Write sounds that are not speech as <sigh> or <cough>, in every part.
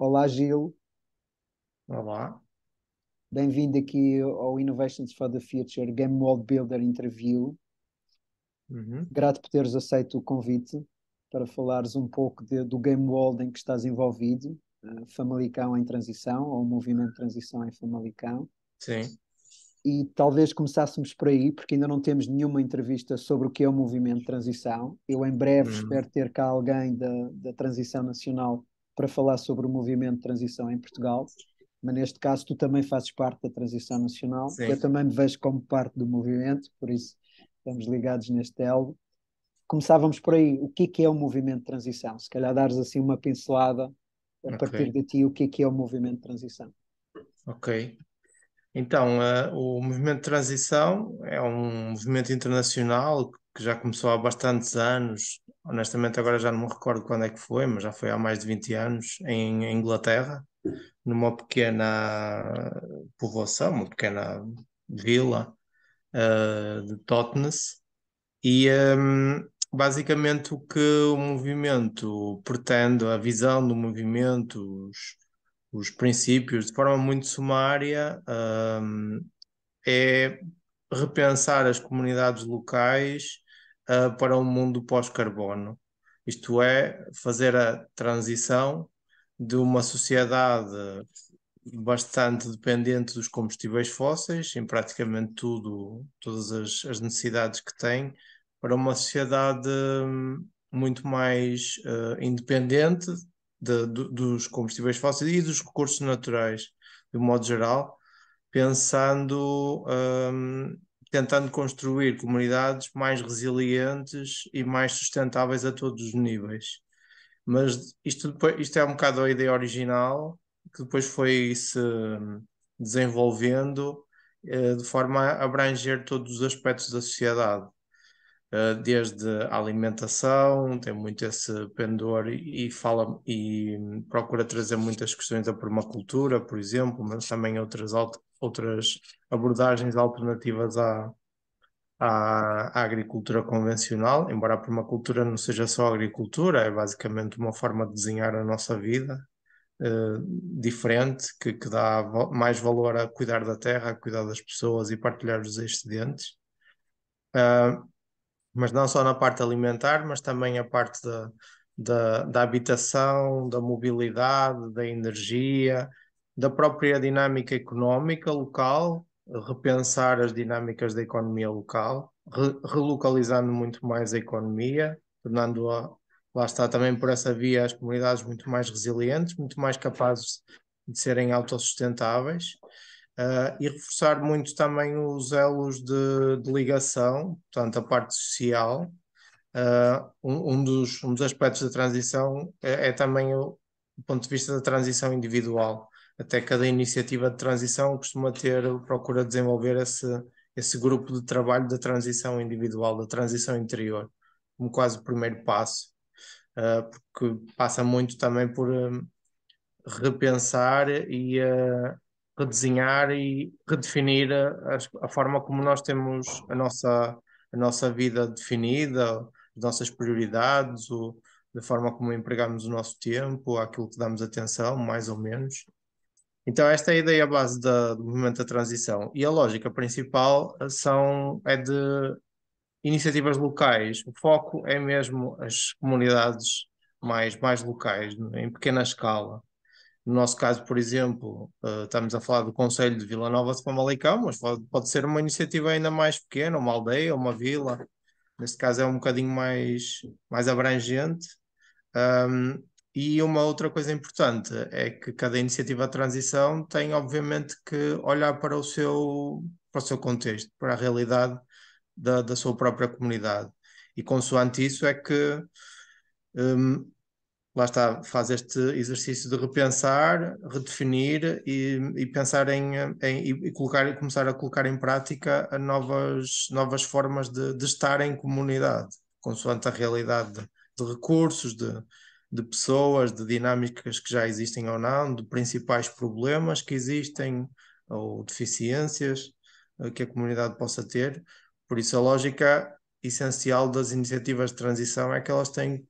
Olá, Gil. Olá. Bem-vindo aqui ao Innovations for the Future Game World Builder Interview. Uhum. Grato por teres aceito o convite para falares um pouco de, do game world em que estás envolvido, uh, Famalicão em Transição, ou o Movimento de Transição em Famalicão. Sim. E talvez começássemos por aí, porque ainda não temos nenhuma entrevista sobre o que é o Movimento de Transição. Eu, em breve, uhum. espero ter cá alguém da, da Transição Nacional para falar sobre o movimento de transição em Portugal, mas neste caso tu também fazes parte da transição nacional. Sim. Eu também me vejo como parte do movimento, por isso estamos ligados neste elo. Começávamos por aí. O que é que é o movimento de transição? Se calhar dares assim uma pincelada a partir de ti, o que é que é o movimento de transição? Ok. Então, uh, o movimento de transição é um movimento internacional que já começou há bastantes anos, honestamente agora já não me recordo quando é que foi, mas já foi há mais de 20 anos, em, Inglaterra, numa pequena povoação, uma pequena vila uh, de Totnes, e um, basicamente o que o movimento pretende, a visão do movimento, os, os princípios, de forma muito sumária, um, é repensar as comunidades locais uh, para um mundo pós-carbono, isto é, fazer a transição de uma sociedade bastante dependente dos combustíveis fósseis, em praticamente tudo, todas as, as necessidades que tem, para uma sociedade hum, muito mais uh, independente de, de, dos combustíveis fósseis e dos recursos naturais, de modo geral, pensando, um, tentando construir comunidades mais resilientes e mais sustentáveis a todos os níveis. Mas isto, depois, isto é um bocado a ideia original, que depois foi se hum, desenvolvendo uh, de forma a abranger todos os aspectos da sociedade eh, desde a alimentação, tem muito esse pendor e fala e procura trazer muitas questões da permacultura, por exemplo, mas também outras outras abordagens alternativas à, à, à, agricultura convencional, embora a permacultura não seja só agricultura, é basicamente uma forma de desenhar a nossa vida eh, diferente, que, que dá mais valor a cuidar da terra, a cuidar das pessoas e partilhar os excedentes. Uh, mas não só na parte alimentar, mas também a parte da, da, da habitação, da mobilidade, da energia, da própria dinâmica económica local, repensar as dinâmicas da economia local, re relocalizando muito mais a economia, tornando-a, lá está também por essa via, as comunidades muito mais resilientes, muito mais capazes de serem autossustentáveis. Uh, e reforçar muito também os elos de, de ligação, portanto, a parte social. Uh, um, um, dos, um dos aspectos da transição é, é também o, ponto de vista da transição individual até cada iniciativa de transição costuma ter, procura desenvolver esse, esse grupo de trabalho da transição individual, da transição interior, como quase o primeiro passo, uh, porque passa muito também por uh, repensar e uh, redesenhar e redefinir a, a, forma como nós temos a nossa, a nossa vida definida, as nossas prioridades, o, da forma como empregamos o nosso tempo, aquilo que damos atenção, mais ou menos. Então, esta é a ideia base da, do movimento da transição. E a lógica principal são, é de iniciativas locais. O foco é mesmo as comunidades mais, mais locais, em pequena escala. No nosso caso, por exemplo, eh, estamos a falar do Conselho de Vila Nova de Famalicão, mas pode ser uma iniciativa ainda mais pequena, uma aldeia, uma vila. Neste caso é um bocadinho mais, mais abrangente. Um, e uma outra coisa importante é que cada iniciativa de transição tem, obviamente, que olhar para o seu, para o seu contexto, para a realidade da, da sua própria comunidade. E consoante isso é que um, lá está, faz este exercício de repensar, redefinir e, e pensar em, em e colocar, começar a colocar em prática novas, novas formas de, de estar em comunidade, consoante a realidade de, de recursos, de, de pessoas, de dinâmicas que já existem ou não, de principais problemas que existem ou deficiências eh, que a comunidade possa ter. Por isso, a lógica essencial das iniciativas de transição é que elas têm que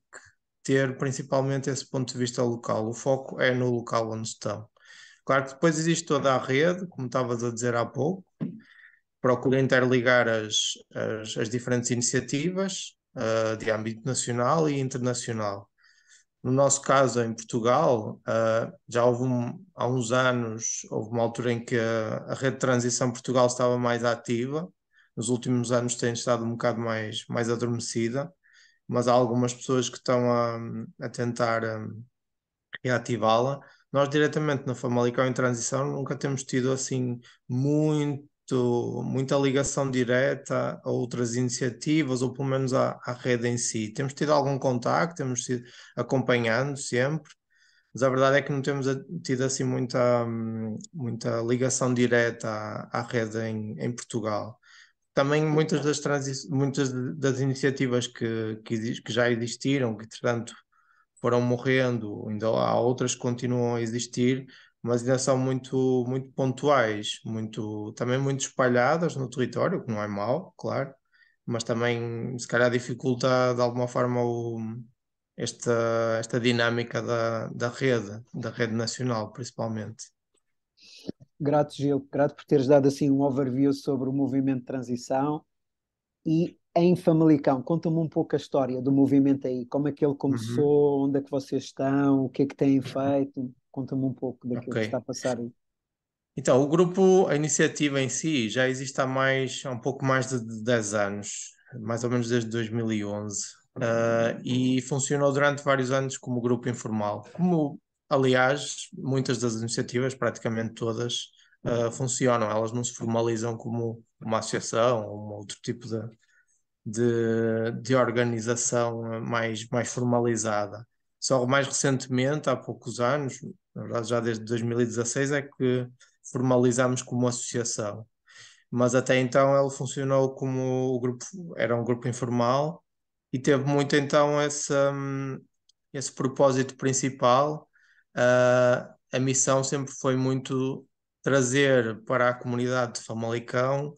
ter principalmente esse ponto de vista local. O foco é no local onde estão. Claro que depois existe toda a rede, como estavas a dizer há pouco, procura interligar as, as, as diferentes iniciativas uh, de âmbito nacional e internacional. No nosso caso, em Portugal, uh, já houve um, há uns anos, houve uma altura em que a, a rede de transição Portugal estava mais ativa, nos últimos anos tem estado um bocado mais, mais adormecida, mas há algumas pessoas que estão a, a tentar ah, reativá-la. Nós, diretamente na Famalicão em Transição, nunca temos tido assim muito muito, muita ligação direta a outras iniciativas, ou pelo menos à, à rede em si. Temos tido algum contacto, temos sido acompanhando sempre, mas a verdade é que não temos eh, tido assim muita, hum, muita ligação direta à, à rede em, em Portugal. Também muitas das, muitas das iniciativas que, que, que já existiram, que portanto foram morrendo, ainda há outras que continuam a existir, mas ainda são muito, muito pontuais, muito, também muito espalhadas no território, que não é mau, claro, mas também se calhar dificulta de alguma forma o, esta, esta dinâmica da, da rede, da rede nacional principalmente. Grato, Gil, grato por teres dado assim um overview sobre o movimento de transição e em Famalicão, conta-me um pouco a história do movimento aí, como é que ele uhum. começou, uhum. onde é que vocês estão, o que é que têm feito? Conta-me um pouco daquilo okay. que está a passar aí. Então, o grupo, a iniciativa em si, já existe há mais, há um pouco mais de, 10 anos, mais ou menos desde 2011, uh, ah, e funcionou durante vários anos como grupo informal. Como, aliás, muitas das iniciativas, praticamente todas, uh, funcionam, elas não se formalizam como uma associação ou um outro tipo de, de, de organização mais, mais formalizada. Só mais recentemente, há poucos anos, na verdade já desde 2016, é que formalizámos como associação. Mas até então ele funcionou como o grupo, era um grupo informal e teve muito então esse esse propósito principal. Uh, a missão sempre foi muito trazer para a comunidade de Famalicão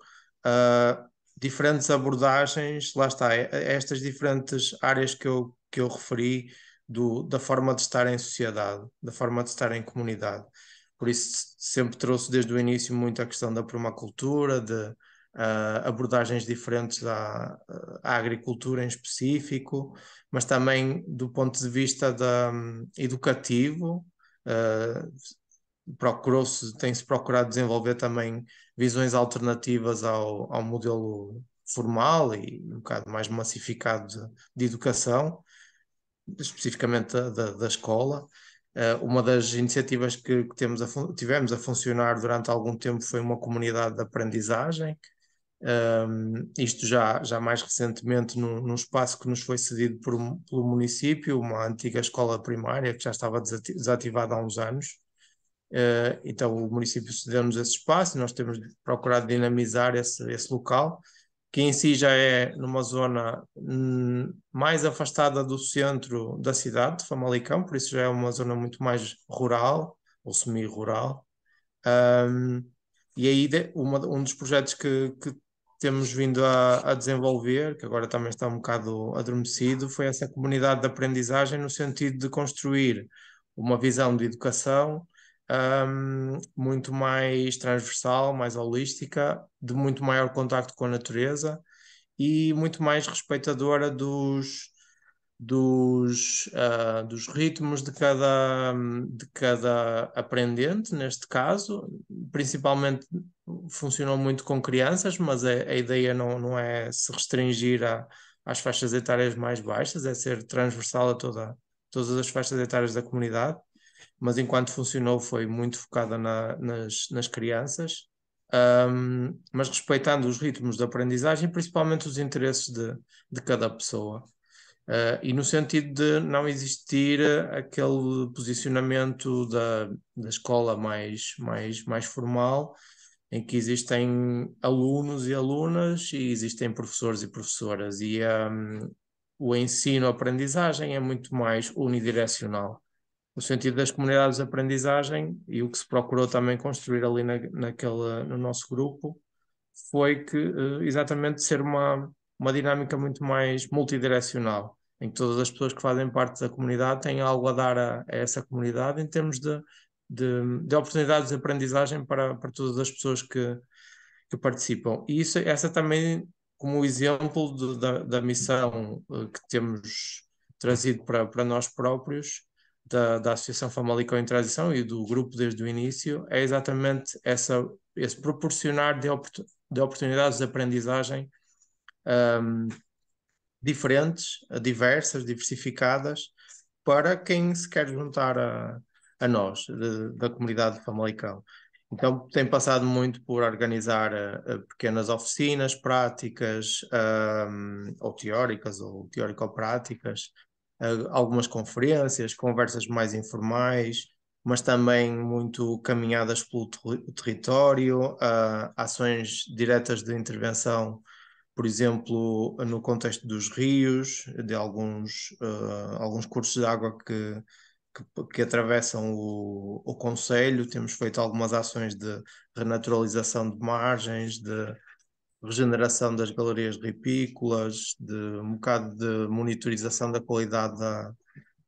uh, diferentes abordagens, lá está, é, é estas diferentes áreas que eu, que eu referi, do, da forma de estar em sociedade, da forma de estar em comunidade. Por isso, sempre trouxe desde o início muito a questão da permacultura, de uh, abordagens diferentes à, ah, à, agricultura em específico, mas também do ponto de vista da, um, educativo. Uh, procurou-se, tem-se procurado desenvolver também visões alternativas ao, ao modelo formal e um bocado mais massificado de, de educação, especificamente da, da, da escola. Uh, uma das iniciativas que, que temos a, tivemos a funcionar durante algum tempo foi uma comunidade de aprendizagem, um, ehm, isto já, já mais recentemente num, num, espaço que nos foi cedido por, pelo município, uma antiga escola primária que já estava desativada há uns anos. Uh, então o município cedeu-nos esse espaço, nós temos procurado dinamizar esse, esse local que em si já é numa zona hum, mais afastada do centro da cidade, de Famalicão, por isso já é uma zona muito mais rural, ou semi-rural. Um, e aí, de, uma, um dos projetos que, que temos vindo a, a, desenvolver, que agora também está um bocado adormecido, foi essa comunidade de aprendizagem no sentido de construir uma visão de educação um, muito mais transversal, mais holística, de muito maior contacto com a natureza e muito mais respeitadora dos, dos, uh, dos ritmos de cada, de cada aprendente, neste caso. Principalmente funcionou muito com crianças, mas a, a ideia não, não é se restringir a, às faixas etárias mais baixas, é ser transversal a toda, todas as faixas etárias da comunidade mas enquanto funcionou foi muito focada na, nas, nas, crianças, um, mas respeitando os ritmos de aprendizagem, principalmente os interesses de, de cada pessoa. Uh, e no sentido de não existir aquele posicionamento da, da escola mais, mais, mais formal, em que existem alunos e alunas e existem professores e professoras, e um, o ensino-aprendizagem é muito mais unidirecional o sentido das comunidades de aprendizagem e o que se procurou também construir ali na, naquela, no nosso grupo foi que eh, exatamente ser uma, uma dinâmica muito mais multidirecional, em que todas as pessoas que fazem parte da comunidade têm algo a dar a, a essa comunidade em termos de, de, de, oportunidades de aprendizagem para, para todas as pessoas que, que participam. E isso, essa também como exemplo de, da, da missão eh, que temos trazido para, para nós próprios, da, da Associação Famalicão em Transição e do grupo desde o início é exatamente essa, esse proporcionar de, oportun, de oportunidades de aprendizagem um, diferentes, diversas, diversificadas, para quem se quer juntar a, a nós, de, da comunidade Famalicão. Então, tem passado muito por organizar uh, pequenas oficinas práticas, um, ou teóricas, ou teórico-práticas, algumas conferências, conversas mais informais, mas também muito caminhadas pelo ter território, uh, ações diretas de intervenção, por exemplo, no contexto dos rios, de alguns, uh, alguns cursos de água que, que, que atravessam o, o Conselho, temos feito algumas ações de renaturalização de margens, de regeneração das galerias ripícolas, de um bocado de monitorização da qualidade da,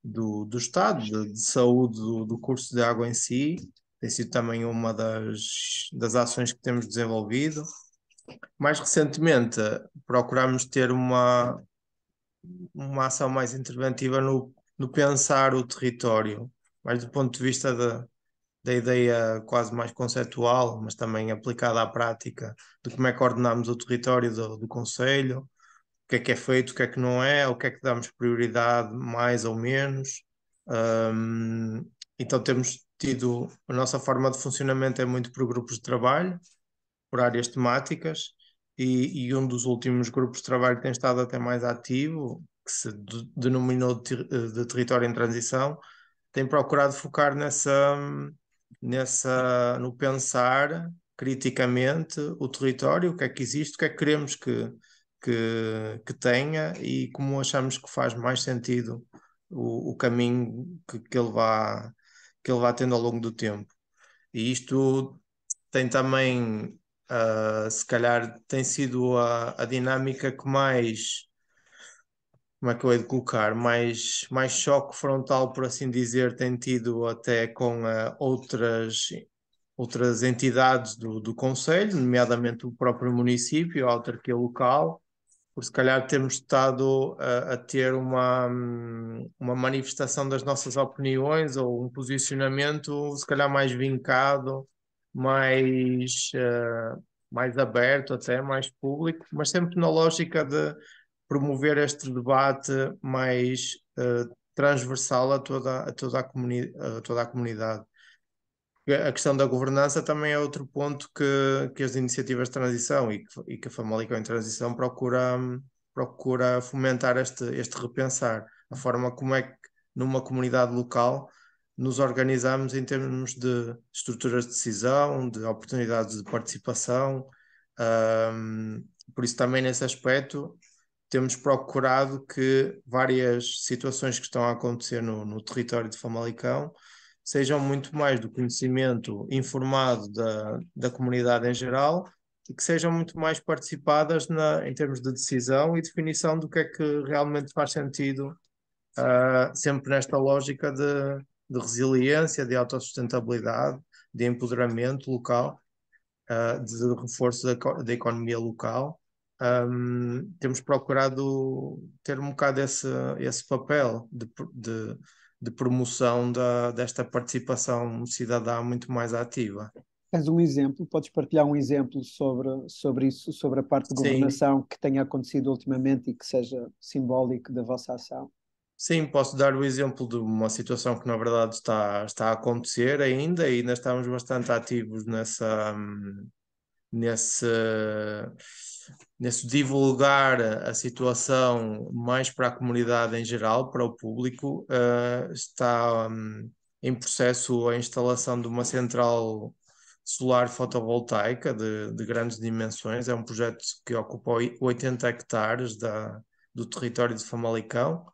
do, do estado de, de saúde do, do, curso de água em si, tem sido também uma das, das ações que temos desenvolvido. Mais recentemente, procuramos ter uma, uma ação mais interventiva no, no pensar o território, mais do ponto de vista da da ideia quase mais conceptual, mas também aplicada à prática, de como é que ordenamos o território do, do Conselho, o que é que é feito, o que é que não é, o que é que damos prioridade mais ou menos. Um, então temos tido, a nossa forma de funcionamento é muito por grupos de trabalho, por áreas temáticas, e, e um dos últimos grupos de trabalho que tem estado até mais ativo, que se de, denominou de, de território em transição, tem procurado focar nessa nessa, no pensar criticamente o território, o que é que existe, o que é que queremos que, que, que tenha e como achamos que faz mais sentido o, o caminho que, que, ele vá, que ele vá tendo ao longo do tempo. E isto tem também, uh, se calhar, tem sido a, a dinâmica que mais como é que eu hei de colocar, mais, mais choque frontal, por assim dizer, tem tido até com uh, outras, outras entidades do, do Conselho, nomeadamente o próprio município, a autarquia local, por se calhar termos estado a, eh, a ter uma, uma manifestação das nossas opiniões ou um posicionamento, se calhar, mais vincado, mais. Uh, mais aberto, até mais público, mas sempre na lógica de promover este debate mais uh, transversal a toda a, toda a, comuni a toda a comunidade. A questão da governança também é outro ponto que, que as iniciativas de transição e que, e que a Famalicão em Transição procura, procura fomentar este, este repensar, a forma como é que numa comunidade local nos organizamos em termos de estruturas de decisão, de oportunidades de participação. Um, por isso, também nesse aspecto, temos procurado que várias situações que estão a acontecer no, no território de Famalicão sejam muito mais do conhecimento informado da, da comunidade em geral e que sejam muito mais participadas na, em termos de decisão e definição do que é que realmente faz sentido, uh, sempre nesta lógica de, de resiliência, de autossustentabilidade, de empoderamento local, uh, de reforço da, da economia local um, temos procurado ter um bocado esse, esse papel de, de, de promoção da, desta participação cidadã muito mais ativa. Tens um exemplo, podes partilhar um exemplo sobre, sobre isso, sobre a parte de governação Sim. que tenha acontecido ultimamente e que seja simbólico da vossa ação? Sim, posso dar o exemplo de uma situação que na verdade está, está a acontecer ainda e ainda estamos bastante ativos nessa, nesse, nesse divulgar a situação mais para a comunidade em geral, para o público, uh, está um, em processo a instalação de uma central solar fotovoltaica de, de, grandes dimensões. É um projeto que ocupa 80 hectares da, do território de Famalicão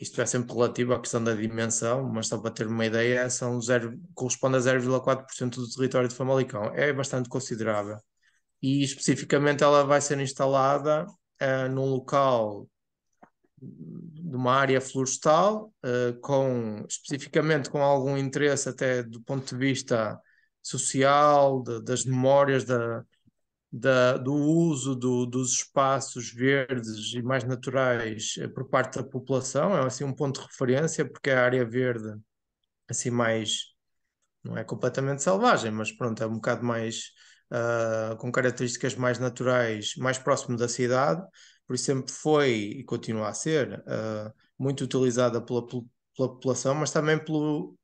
isto é sempre relativo à questão da dimensão, mas só para ter uma ideia, são zero, corresponde a 0,4% do território de Famalicão. É bastante considerável. E especificamente ela vai ser instalada uh, num local de uma área florestal, uh, com, especificamente com algum interesse até do ponto de vista social, de, das memórias da, da, do uso do, dos espaços verdes e mais naturais eh, por parte da população, é assim um ponto de referência, porque a área verde, assim mais, não é completamente selvagem, mas pronto, é um bocado mais, uh, com características mais naturais, mais próximo da cidade, por isso sempre foi e continua a ser uh, muito utilizada pela, pela população, mas também pelo,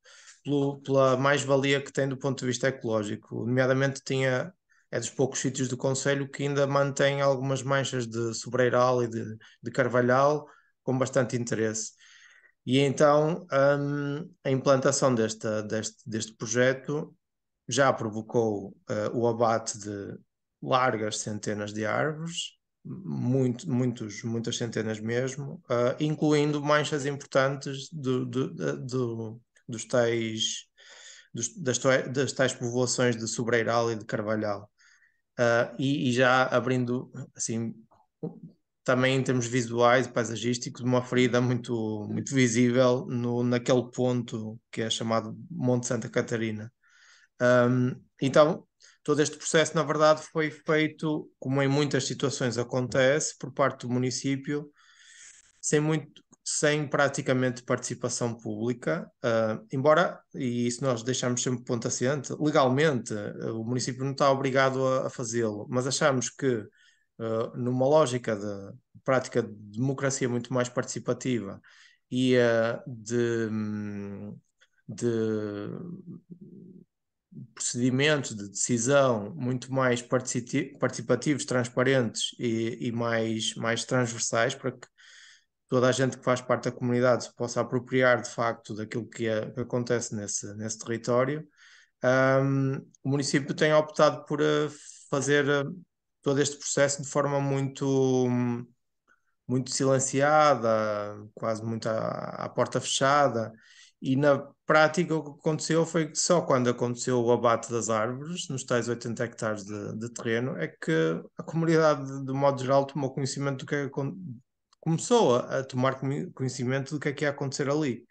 pela mais-valia que tem do ponto de vista ecológico, nomeadamente tinha é dos poucos sítios do Conselho que ainda mantém algumas manchas de sobreiral e de, de carvalhal com bastante interesse. E então um, a implantação desta, deste, deste projeto já provocou uh, o abate de largas centenas de árvores, muito, muitos, muitas centenas mesmo, uh, incluindo manchas importantes do, do, do, dos tais, dos, das, das tais povoações de Sobreiral e de Carvalhal. Uh, e, e, já abrindo, assim, também em termos visuais, paisagísticos, uma ferida muito, muito visível no, naquele ponto que é chamado Monte Santa Catarina. Um, então, todo este processo, na verdade, foi feito, como em muitas situações acontece, por parte do município, sem muito, sem praticamente participação pública, uh, embora, e isso nós deixamos sempre ponto assente, legalmente uh, o município não está obrigado a, a fazê-lo, mas achamos que uh, numa lógica de prática de democracia muito mais participativa e de, hum, de procedimentos de decisão muito mais participativos, transparentes e, e mais, mais transversais para que toda a gente que faz parte da comunidade se possa apropriar de facto daquilo que, é, que acontece nesse, nesse território. Um, o município tem optado por eh, fazer eh, todo este processo de forma muito muito silenciada, quase muito à, à porta fechada. E na prática o que aconteceu foi que só quando aconteceu o abate das árvores, nos tais 80 hectares de, de terreno, é que a comunidade, de modo geral, tomou conhecimento do que, é começou a, a tomar conhecimento do que é que ia acontecer ali.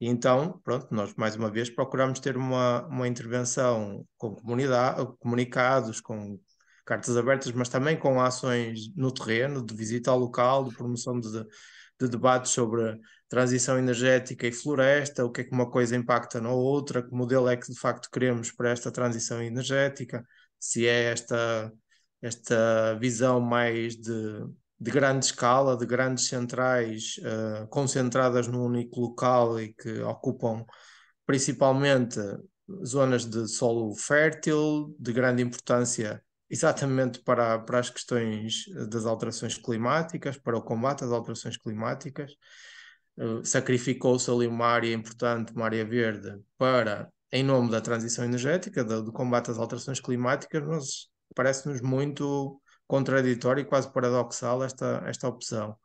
E então, pronto, nós mais uma vez procuramos ter uma, uma intervenção com comunidade, comunicados, com cartas abertas, mas também com ações no terreno, de visita ao local, de promoção de, de debates sobre transição energética e floresta, o que é que uma coisa impacta na outra, que modelo é que de facto queremos para esta transição energética, se é esta, esta visão mais de de grande escala, de grandes centrais uh, concentradas num único local e que ocupam principalmente zonas de solo fértil, de grande importância exatamente para, para as questões das alterações climáticas, para o combate às alterações climáticas. Uh, Sacrificou-se ali uma área importante, uma área verde, para, em nome da transição energética, do, do combate às alterações climáticas, mas parece-nos muito contraditória e quase paradoxal esta, esta opção.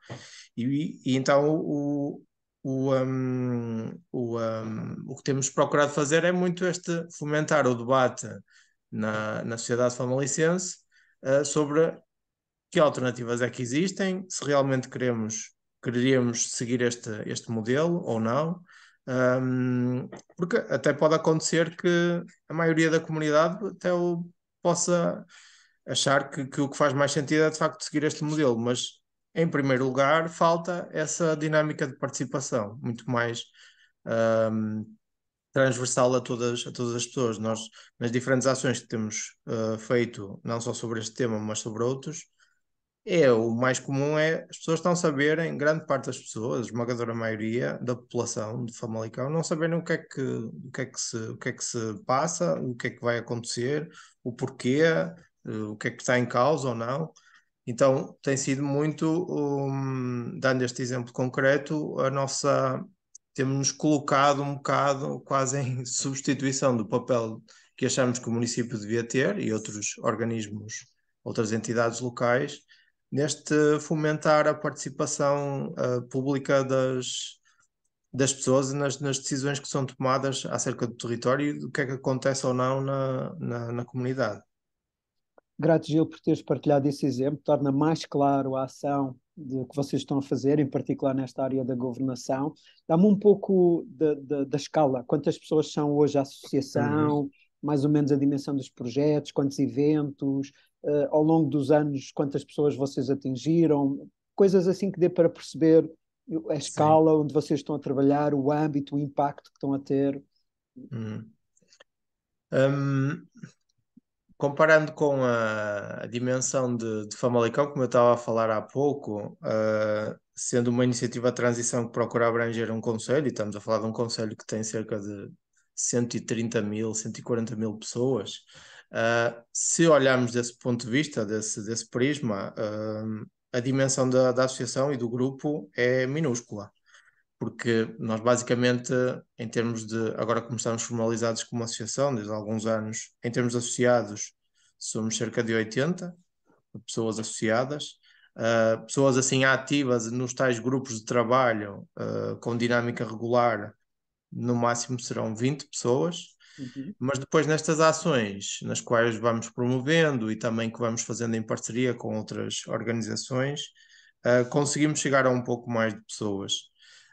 E, e então o, o, um, o, um, hum, o que temos procurado fazer é muito este fomentar o debate na, na sociedade famalicense uh, eh, sobre que alternativas é que existem, se realmente queremos queríamos seguir este, este modelo ou não, um, porque até pode acontecer que a maioria da comunidade até o possa achar que, que o que faz mais sentido é de facto seguir este modelo, mas em primeiro lugar falta essa dinâmica de participação, muito mais um, transversal a todas, a todas as pessoas. Nós, nas diferentes ações que temos uh, feito, não só sobre este tema, mas sobre outros, é o mais comum é as pessoas não saberem, grande parte das pessoas, esmagadora maioria da população de Famalicão, não saberem o que é que, o que, é que, se, o que, é que se passa, o que é que vai acontecer, o porquê, eh, o que é que está em causa ou não. Então, tem sido muito, um, dando este exemplo concreto, a nossa. Temos colocado um bocado quase em <laughs> substituição do papel que achamos que o município devia ter e outros organismos, outras entidades locais, neste fomentar a participação uh, pública das, das pessoas nas, nas, decisões que são tomadas acerca do território e do que é que acontece ou não na, na, na comunidade. Grato, Gil, por teres partilhado esse exemplo, torna mais claro a ação que vocês estão a fazer, em particular nesta área da governação. Dá-me um pouco da escala, quantas pessoas são hoje a associação, uhum. mais ou menos a dimensão dos projetos, quantos eventos, uh, ao longo dos anos quantas pessoas vocês atingiram, coisas assim que dê para perceber a escala Sim. onde vocês estão a trabalhar, o âmbito, o impacto que estão a ter. Uhum. Um, comparando com a, a dimensão de, de, Famalicão, como eu estava a falar há pouco, uh, sendo uma iniciativa de transição que procura abranger um conselho, e estamos a falar de um conselho que tem cerca de 130 mil, 140 mil pessoas, uh, se olharmos desse ponto de vista, desse, desse prisma, uh, a dimensão da, da associação e do grupo é minúscula porque nós basicamente, em termos de, agora começamos formalizados como associação, desde há alguns anos, em termos de associados, somos cerca de 80 pessoas associadas, uh, pessoas assim ativas nos tais grupos de trabalho uh, com dinâmica regular, no máximo serão 20 pessoas, uhum. mas depois nestas ações nas quais vamos promovendo e também que vamos fazendo em parceria com outras organizações, uh, conseguimos chegar a um pouco mais de pessoas.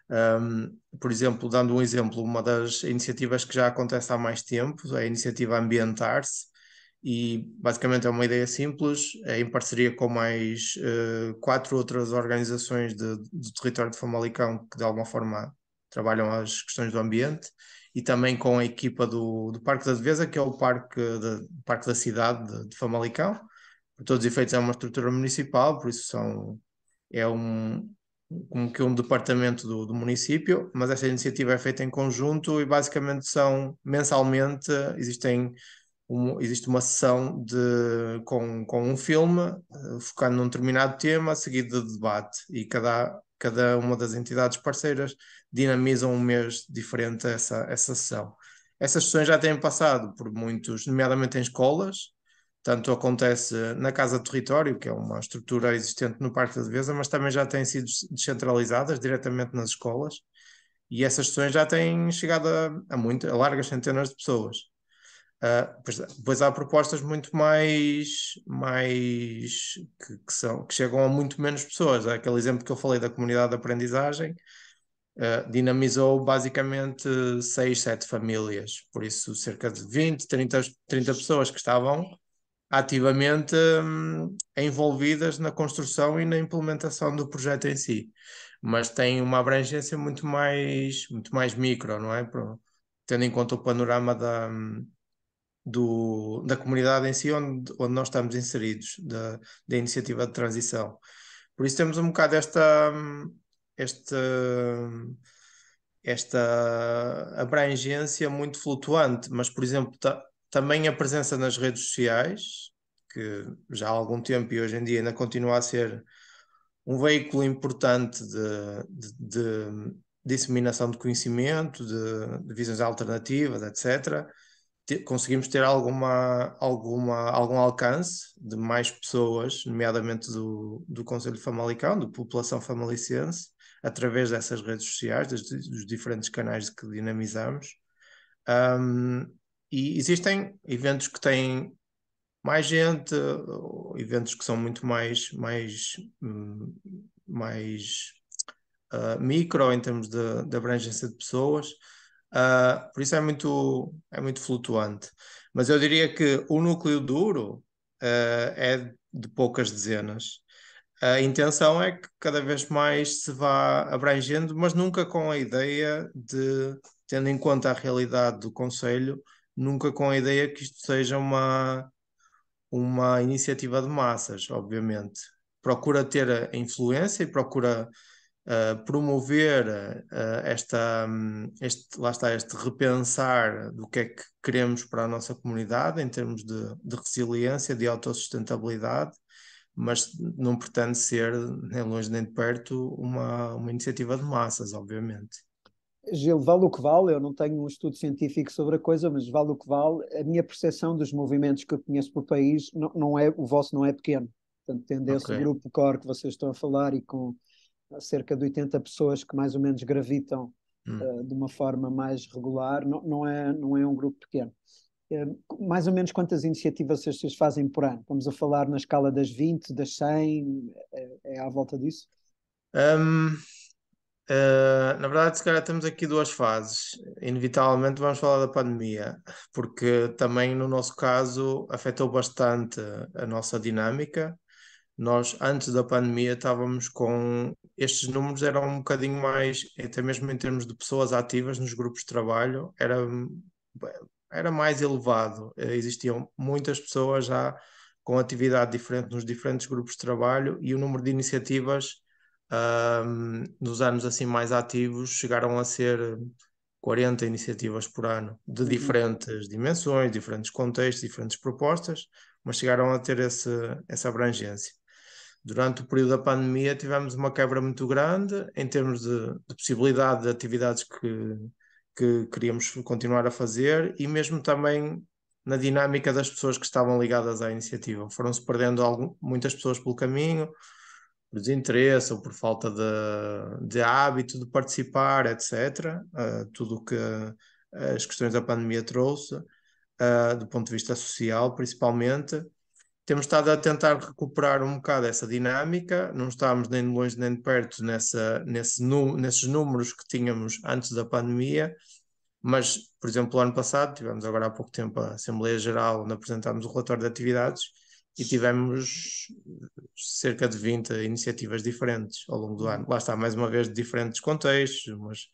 Um, por exemplo, dando um exemplo, uma das iniciativas que já acontece há mais tempo é a iniciativa Ambientar-se, e basicamente é uma ideia simples, é em parceria com mais uh, quatro outras organizações de, do território de Famalicão que de alguma forma trabalham as questões do ambiente e também com a equipa do, do Parque da Devesa, que é o parque, de, parque da cidade de, de Famalicão. Por todos os efeitos é uma estrutura municipal, por isso são, é um, como que um departamento do, do, município, mas esta iniciativa é feita em conjunto e basicamente são mensalmente existem um, existe uma sessão de, com, com um filme eh, focando num determinado tema, seguido de debate e cada cada uma das entidades parceiras dinamizam um mês diferente essa essa sessão. Essas sessões já têm passado por muitos, nomeadamente em escolas, tanto acontece na Casa do Território, que é uma estrutura existente no Parque da Devesa, mas também já têm sido descentralizadas diretamente nas escolas e essas sessões já têm chegado a, a, muito, a largas centenas de pessoas. Uh, pois, depois há propostas muito mais, mais que, que, são, que chegam a muito menos pessoas. aquele exemplo que eu falei da comunidade de aprendizagem, uh, dinamizou basicamente 6, 7 famílias, por isso cerca de 20, 30, 30 pessoas que estavam ativamente hum, envolvidas na construção e na implementação do projeto em si, mas tem uma abrangência muito mais, muito mais micro, não é? Por, tendo em conta o panorama da, hum, do, da comunidade em si, onde, onde nós estamos inseridos, da, da iniciativa de transição. Por isso temos um bocado esta, hum, esta, hum, esta abrangência muito flutuante, mas, por exemplo, também a presença nas redes sociais, que já há algum tempo e hoje em dia ainda continua a ser um veículo importante de, de, de disseminação de conhecimento, de, de visões alternativas, etc. conseguimos ter alguma, alguma, algum alcance de mais pessoas, nomeadamente do, do Conselho Famalicão, da população famalicense, através dessas redes sociais, dos, dos diferentes canais que dinamizamos. Um, e existem eventos que têm mais gente, eventos que são muito mais, mais, hum, mais uh, micro em termos de, de abrangência de pessoas, uh, por isso é muito, é muito flutuante. Mas eu diria que o núcleo duro uh, é de poucas dezenas. A intenção é que cada vez mais se vá abrangendo, mas nunca com a ideia de, tendo em conta a realidade do Conselho, nunca com a ideia que isto seja uma, uma iniciativa de massas, obviamente. Procura ter a influência e procura uh, promover uh, esta, hum, este, lá está, este repensar do que é que queremos para a nossa comunidade em termos de, de resiliência, de autossustentabilidade, mas não pretende ser, nem longe nem de perto, uma, uma iniciativa de massas, obviamente. Gil, vale o que vale, eu não tenho um estudo científico sobre a coisa, mas vale o que vale, a minha percepção dos movimentos que eu conheço o país, não, não é, o vosso não é pequeno. Portanto, tendo okay. esse grupo core que vocês estão a falar e com cerca de 80 pessoas que mais ou menos gravitam hum. uh, de uma forma mais regular, não, não, é, não é um grupo pequeno. Uh, mais ou menos quantas iniciativas vocês fazem por ano? Vamos a falar na escala das 20, das 100, é, é à volta disso? Um, Uh, na verdade, se calhar temos aqui duas fases. Inevitavelmente vamos falar da pandemia, porque também no nosso caso afetou bastante a nossa dinâmica. Nós, antes da pandemia, estávamos com. Estes números eram um bocadinho mais, até mesmo em termos de pessoas ativas nos grupos de trabalho, era, era mais elevado. Eh, existiam muitas pessoas já com atividade diferente nos diferentes grupos de trabalho e o número de iniciativas um, nos anos assim mais ativos, chegaram a ser 40 iniciativas por ano, de uhum. diferentes dimensões, diferentes contextos, diferentes propostas, mas chegaram a ter esse, essa abrangência. Durante o período da pandemia tivemos uma quebra muito grande em termos de, de possibilidade de atividades que, que queríamos continuar a fazer e mesmo também na dinâmica das pessoas que estavam ligadas à iniciativa. Foram-se perdendo algo muitas pessoas pelo caminho, desinteresse ou por falta de, de hábito de participar, etc. Uh, tudo o que eh, as questões da pandemia trouxe, uh, do ponto de vista social, principalmente. Temos estado a tentar recuperar um bocado essa dinâmica, não estamos nem de longe nem de perto nessa, nesse, nesses números que tínhamos antes da pandemia, mas, por exemplo, ano passado, tivemos agora há pouco tempo a Assembleia Geral, onde apresentámos o relatório de atividades, e tivemos cerca de 20 iniciativas diferentes ao longo do hum. ano. Lá está, mais uma vez, de diferentes contextos, umas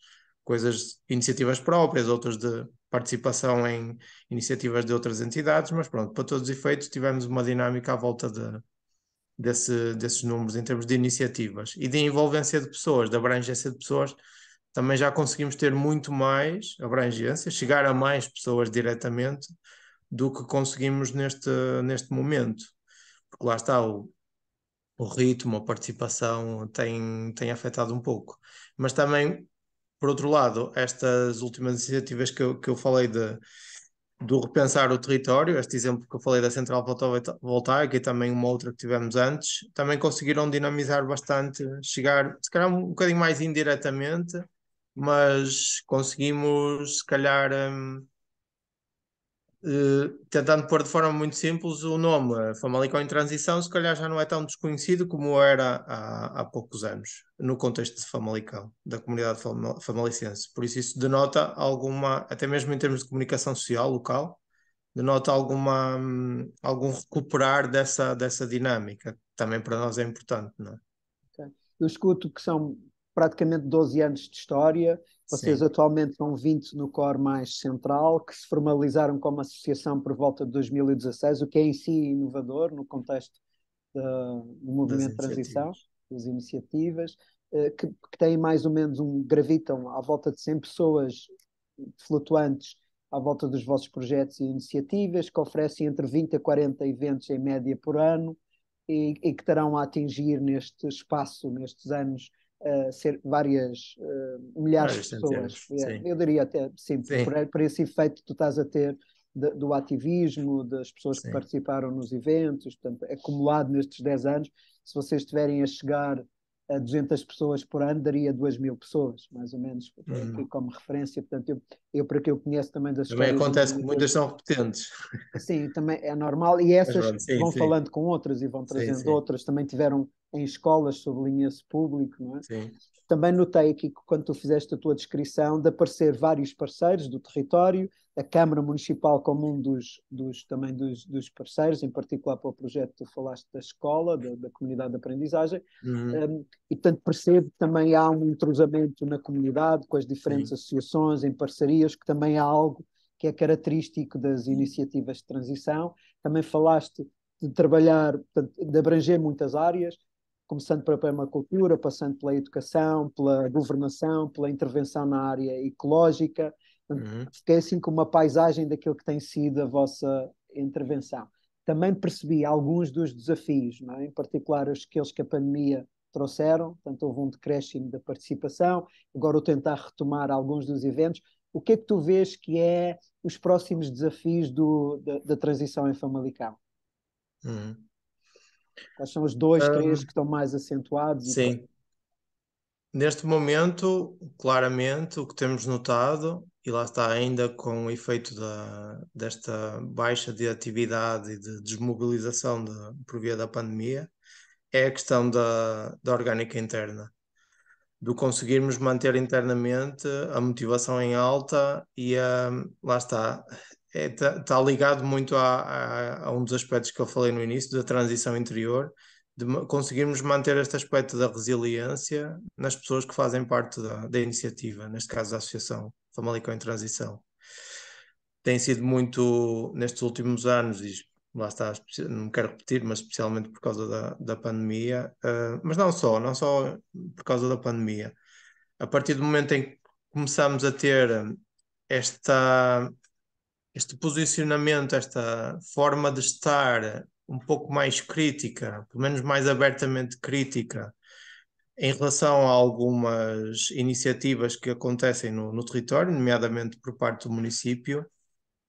coisas, iniciativas próprias, outras de participação em iniciativas de outras entidades, mas pronto, para todos os efeitos, tivemos uma dinâmica à volta de, desse, desses números em termos de iniciativas e de envolvência de pessoas, de abrangência de pessoas. Também já conseguimos ter muito mais abrangência, chegar a mais pessoas diretamente do que conseguimos neste, neste momento. Porque lá está, o, o ritmo, a participação tem, tem afetado um pouco. Mas também, por outro lado, estas últimas iniciativas que eu, que eu falei de, do repensar o território, este exemplo que eu falei da central fotovoltaica e também uma outra que tivemos antes, também conseguiram dinamizar bastante, chegar, se calhar um bocadinho mais indiretamente, mas conseguimos, se calhar, hum, eh, tentando pôr de forma muito simples o nome Famalicão em Transição, se calhar já não é tão desconhecido como era há, há poucos anos, no contexto de Famalicão, da comunidade famalicense. Por isso, isso denota alguma, até mesmo em termos de comunicação social local, denota alguma, hum, algum recuperar dessa, dessa dinâmica, que também para nós é importante, não é? Eu escuto que são praticamente 12 anos de história vocês Sim. atualmente são 20 no core mais central, que se formalizaram como associação por volta de 2016, o que é em si inovador no contexto do movimento de transição, das iniciativas, eh, que, que têm mais ou menos um, gravitam à volta de 100 pessoas flutuantes à volta dos vossos projetos e iniciativas, que oferecem entre 20 a 40 eventos em média por ano e, e que estarão a atingir neste espaço, nestes anos, uh, ser várias uh, milhares várias de pessoas. Yeah. É, eu diria até, sim, sim. Por, por, esse efeito que tu estás a ter de, do ativismo, das pessoas sim. que participaram nos eventos, portanto, acumulado nestes 10 anos, se vocês estiverem a chegar a 200 pessoas por ano, daria 2 mil pessoas, mais ou menos, é uhum. como referência. Portanto, eu, eu, para que eu conheço também das Também acontece que muitas são repetentes. Sim, também é normal. E essas sim, vão sim. falando com outras e vão trazendo sim, outras. Também tiveram em escolas, sublinha-se público, não é? Sim. Também notei aqui que quando tu fizeste a tua descrição de aparecer vários parceiros do território, a Câmara Municipal como um dos, dos também dos, dos, parceiros, em particular para o projeto que tu falaste da escola, da, da comunidade de aprendizagem, uhum. um, e portanto percebo que também há um entrosamento na comunidade com as diferentes Sim. associações, em parcerias, que também há algo que é característico das iniciativas de transição. Também falaste de trabalhar, de abranger muitas áreas, começando pela permacultura, passando pela educação, pela governação, pela intervenção na área ecológica. Uhum. Fiquei assim com uma paisagem daquilo que tem sido a vossa intervenção. Também percebi alguns dos desafios, é? em particular aqueles que a pandemia trouxeram, portanto, houve um decréscimo da participação, agora o tentar retomar alguns dos eventos. O que é que tu vês que é os próximos desafios do, da, da transição em Famalicão? Uhum. Quais são os dois, um, três que estão mais acentuados? Sim. Neste momento, claramente, o que temos notado, e lá está ainda com o efeito da, desta baixa de atividade e de desmobilização de, por via da pandemia, é a questão da, da orgânica interna do conseguirmos manter internamente a motivação em alta e a, lá está, está é, tá, tá ligado muito a, a, a, um dos aspectos que eu falei no início, da transição interior, de conseguirmos manter este aspecto da resiliência nas pessoas que fazem parte da, da iniciativa, neste caso da Associação Famalicão em Transição. Tem sido muito, nestes últimos anos, e lá está, não quero repetir, mas especialmente por causa da, da pandemia, uh, mas não só, não só por causa da pandemia. A partir do momento em que começamos a ter esta este posicionamento, esta forma de estar um pouco mais crítica, pelo menos mais abertamente crítica, em relação a algumas iniciativas que acontecem no, no território, nomeadamente por parte do município,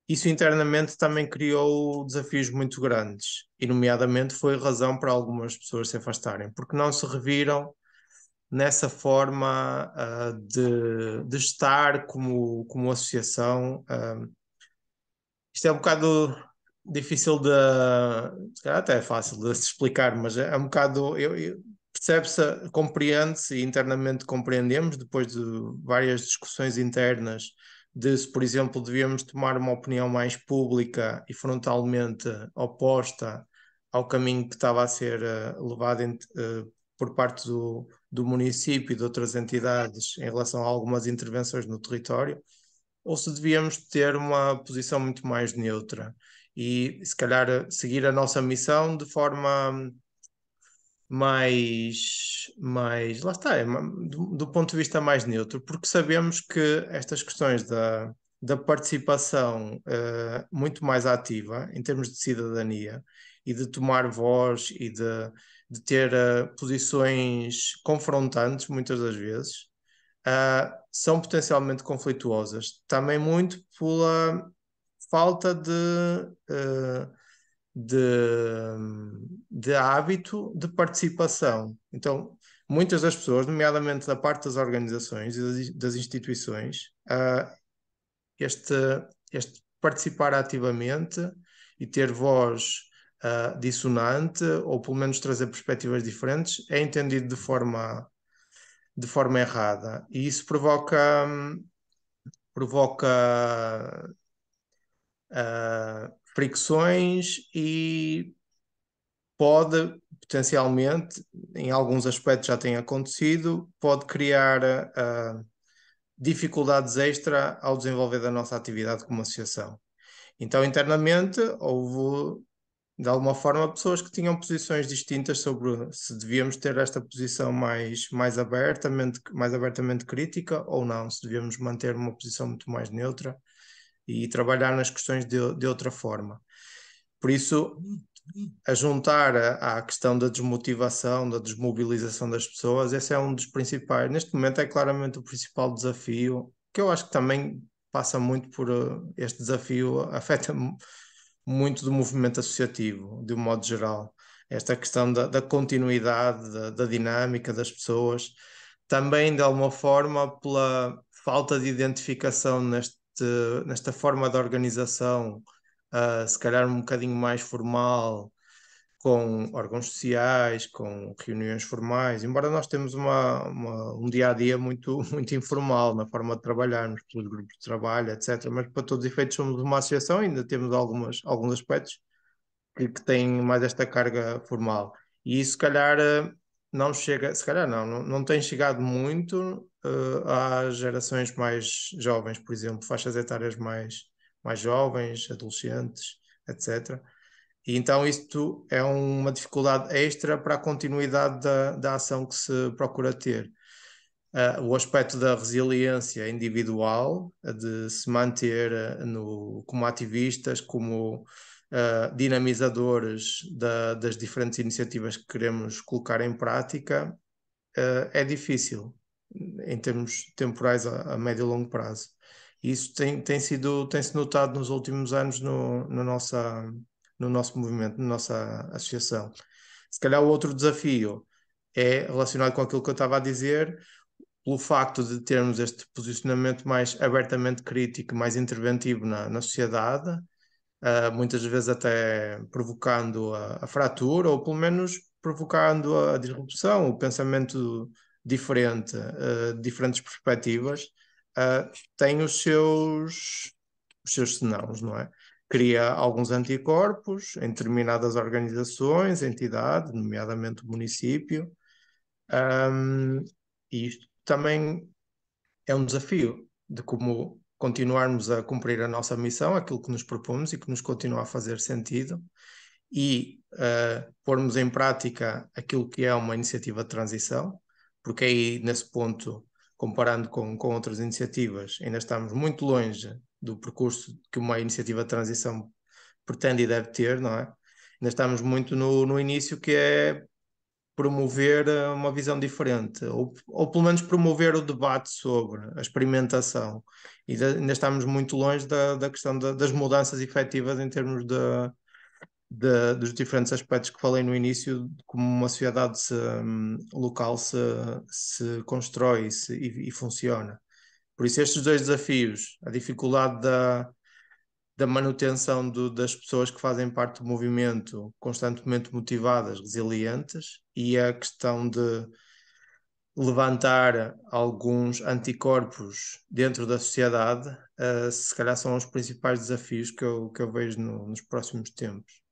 isso internamente também criou desafios muito grandes, e, nomeadamente, foi razão para algumas pessoas se afastarem, porque não se reviram nessa forma uh, de, de, estar como, como associação. Uh, isto é um bocado difícil de. até é fácil de se explicar, mas é, é, um bocado. Eu, eu, Percebe-se, compreende-se e internamente compreendemos, depois de várias discussões internas, de se, por exemplo, devíamos tomar uma opinião mais pública e frontalmente oposta ao caminho que estava a ser uh, levado em, uh, por parte do, do município e de outras entidades em relação a algumas intervenções no território ou se devíamos ter uma posição muito mais neutra e, se calhar, seguir a nossa missão de forma mais, mais lá está, é do, do, ponto de vista mais neutro, porque sabemos que estas questões da, da participação uh, muito mais ativa em termos de cidadania e de tomar voz e de, de ter uh, posições confrontantes muitas das vezes uh, são potencialmente conflituosas. Também muito pela falta de, uh, de, de hábito de participação. Então, muitas das pessoas, nomeadamente da parte das organizações e das instituições, uh, este, este participar ativamente e ter voz uh, dissonante, ou pelo menos trazer perspectivas diferentes, é entendido de forma de forma errada. E isso provoca. Hum, provoca. Uh, fricções e pode potencialmente, em alguns aspectos já tem acontecido, pode criar uh, dificuldades extra ao desenvolver da nossa atividade como associação. Então, internamente, houve de alguma forma, pessoas que tinham posições distintas sobre se devíamos ter esta posição mais, mais, abertamente, mais abertamente crítica ou não, se devíamos manter uma posição muito mais neutra e trabalhar nas questões de, de outra forma. Por isso, a juntar à questão da desmotivação, da desmobilização das pessoas, esse é um dos principais, neste momento é claramente o principal desafio, que eu acho que também passa muito por eh, este desafio, afeta muito do movimento associativo, de um modo geral. Esta questão da, da continuidade, da, da, dinâmica das pessoas, também de alguma forma pela falta de identificação neste, nesta forma de organização, uh, se calhar um bocadinho mais formal, com órgãos sociais, com reuniões formais, embora nós temos uma, uma, um dia a dia muito, <laughs> muito informal na forma de trabalharmos, pelos grupos de trabalho, etc. Mas para todos os efeitos somos uma associação, ainda temos algumas, alguns aspectos que, que têm mais esta carga formal. E isso, se calhar, eh, não chega, se calhar não, não, não tem chegado muito uh, às gerações mais jovens, por exemplo, faixas etárias mais, mais jovens, adolescentes, etc e então isto é uma dificuldade extra para a continuidade da, da ação que se procura ter. Uh, o aspecto da resiliência individual, de se manter ah, no, como ativistas, como uh, dinamizadores da, das diferentes iniciativas que queremos colocar em prática, uh, é difícil em termos temporais a, a médio e longo prazo. Isso tem, tem sido tem se notado nos últimos anos no, no nossa no nosso movimento, na nossa associação. Se calhar o outro desafio é relacionado com aquilo que eu estava a dizer, pelo facto de termos este posicionamento mais abertamente crítico, mais interventivo na, na sociedade, uh, muitas vezes até provocando a, a, fratura, ou pelo menos provocando a, a disrupção, o pensamento diferente, uh, diferentes perspectivas, uh, tem os seus, os seus senãos, não é? cria alguns anticorpos em determinadas organizações, entidade, nomeadamente o município. Um, e isto também é um desafio de como continuarmos a cumprir a nossa missão, aquilo que nos propomos e que nos continua a fazer sentido, e uh, pormos em prática aquilo que é uma iniciativa de transição, porque aí, nesse ponto, comparando com, com outras iniciativas, ainda estamos muito longe do percurso que uma iniciativa de transição pretende e deve ter, não é? Ainda estamos muito no, no início que é promover eh, uma visão diferente, ou, ou pelo menos promover o debate sobre a experimentação. E de, ainda estamos muito longe da, da questão das mudanças efetivas em termos de, de, dos diferentes aspectos que falei no início, como uma sociedade se, hum, local se, se constrói se, e, e, funciona. Por isso, estes dois desafios, a dificuldade da, da manutenção do, das pessoas que fazem parte do movimento constantemente motivadas, resilientes, e a questão de levantar alguns anticorpos dentro da sociedade, uh, se calhar são os principais desafios que eu, que eu vejo no, nos próximos tempos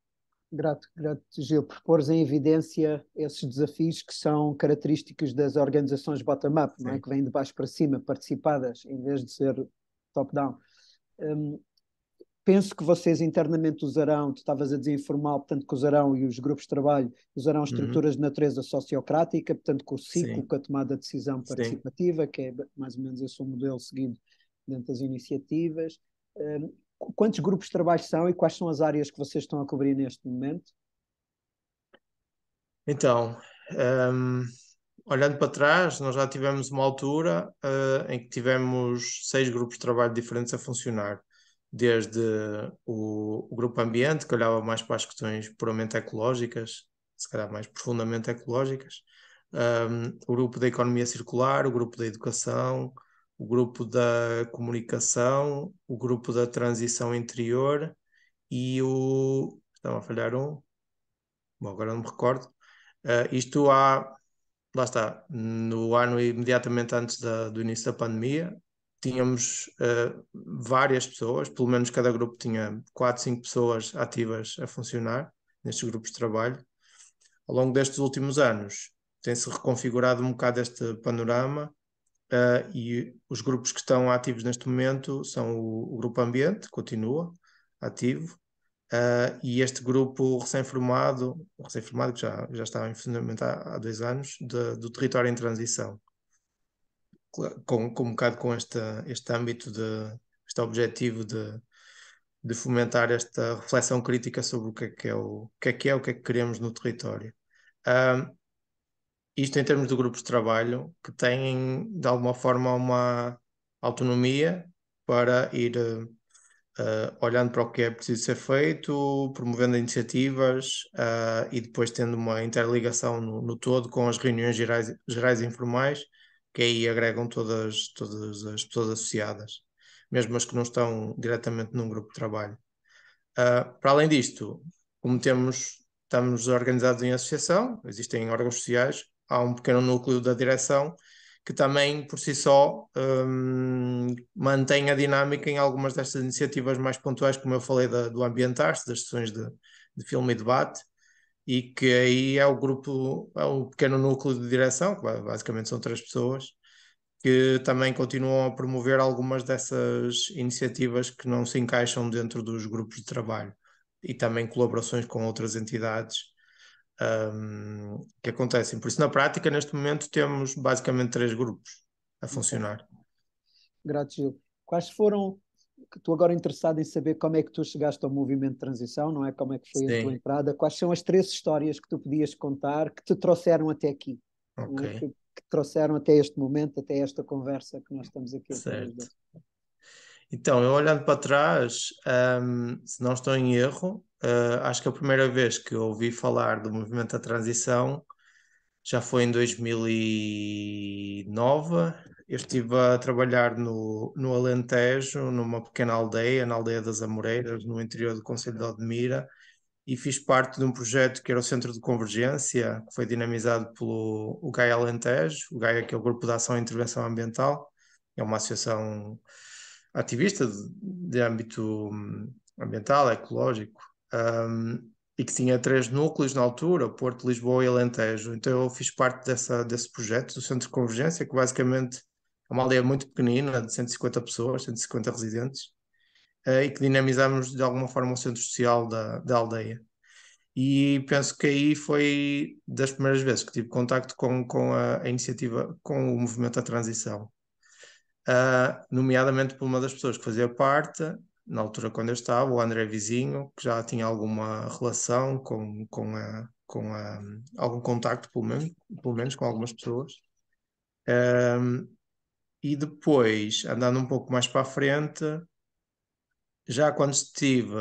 grato, grato Gil, por pôres em evidência esses desafios que são característicos das organizações bottom-up, é? que vêm de baixo para cima, participadas, em vez de ser top-down. Um, penso que vocês internamente usarão, tu estavas a dizer informal, portanto que usarão e os grupos de trabalho usarão uhum. estruturas uhum. de natureza sociocrática, portanto com o ciclo, Sim. com a tomada de decisão participativa, Sim. que é mais ou menos esse o modelo seguido dentro das iniciativas. Um, quantos grupos de trabalho são e quais são as áreas que vocês estão a cobrir neste momento? Então, um, olhando para trás, nós já tivemos uma altura uh, em que tivemos seis grupos de trabalho diferentes a funcionar. Desde o, o, grupo ambiente, que olhava mais para as questões puramente ecológicas, se calhar mais profundamente ecológicas, um, o grupo da economia circular, o grupo da educação, o grupo da comunicação, o grupo da transição interior e o. Estão a falhar um? Bom, agora não me recordo. Uh, isto há. Lá está, no ano imediatamente antes da, do início da pandemia, tínhamos uh, várias pessoas, pelo menos cada grupo tinha 4, 5 pessoas ativas a funcionar nestes grupos de trabalho. Ao longo destes últimos anos, tem-se reconfigurado um bocado este panorama Uh, e os grupos que estão ativos neste momento são o, o Grupo Ambiente, continua ativo, uh, e este grupo recém-formado, recém-formado que já, já estava em funcionamento há, há dois anos, de, do Território em Transição, com, com um bocado com este, este âmbito, de, este objetivo de, de fomentar esta reflexão crítica sobre o que é que é o, o, que é, que é, o que é que queremos no território. Ah, isto em termos de grupos de trabalho que têm de alguma forma uma autonomia para ir uh, olhando para o que é preciso ser feito, promovendo iniciativas uh, e depois tendo uma interligação no, no, todo com as reuniões gerais, gerais informais que aí agregam todas, todas as pessoas associadas, mesmo as que não estão diretamente num grupo de trabalho. Uh, para além disto, como temos estamos organizados em associação, existem órgãos sociais há um pequeno núcleo da direção que também por si só um, mantém a dinâmica em algumas destas iniciativas mais pontuais, como eu falei da, do Ambientar-se, das sessões de, de filme e debate, e que aí é o grupo, é o pequeno núcleo de direção, que basicamente são três pessoas, que também continuam a promover algumas dessas iniciativas que não se encaixam dentro dos grupos de trabalho e também colaborações com outras entidades um, que acontecem. Por isso, na prática, neste momento, temos basicamente três grupos a funcionar. Grato, Gil. Quais foram estou agora interessado em saber como é que tu chegaste ao movimento de transição, não é? Como é que foi Sim. a tua entrada? Quais são as três histórias que tu podias contar que te trouxeram até aqui? É? Que, te trouxeram até este momento, até esta conversa que nós estamos aqui certo. Então, eu olhando para trás, um, se não estou em erro, Uh, acho que a primeira vez que ouvi falar do movimento da transição já foi em 2009. Eu estive a trabalhar no, no Alentejo, numa pequena aldeia, na aldeia das Amoreiras, no interior do Conselho de Odmira, e fiz parte de um projeto que era o Centro de Convergência, que foi dinamizado pelo o GAIA Alentejo, o GAIA é que é o Grupo de Ação e Intervenção Ambiental, é uma associação ativista de, de âmbito hum, ambiental, ecológico, um, e que tinha três núcleos na altura, Porto, Lisboa e Alentejo. Então eu fiz parte dessa, desse projeto do Centro de Convergência, que basicamente é uma aldeia muito pequenina, de 150 pessoas, 150 residentes, uh, e que dinamizámos de alguma forma o centro social da, da aldeia e penso que aí foi das primeiras vezes que tive contacto com, com a, a iniciativa, com o movimento da transição, uh, nomeadamente por uma das pessoas que fazia parte, na altura quando eu estava, o André Vizinho, que já tinha alguma relação com, com, a, com a, algum contacto, pelo menos, pelo menos com algumas pessoas. Um, e depois, andando um pouco mais para a frente, já quando estive,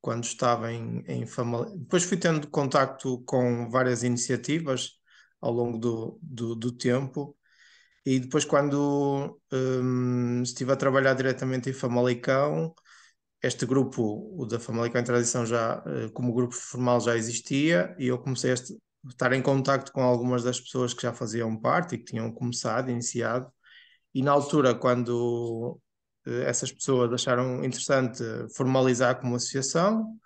quando estava em, em Famalicão, depois fui tendo contacto com várias iniciativas ao longo do, do, do tempo, e depois quando um, estive a trabalhar diretamente em Famalicão, este grupo, o da Famalicão em Tradição, já, eh, como grupo formal já existia e eu comecei a estar em contacto com algumas das pessoas que já faziam parte e que tinham começado, iniciado. E na altura, quando eh, essas pessoas acharam interessante formalizar como associação,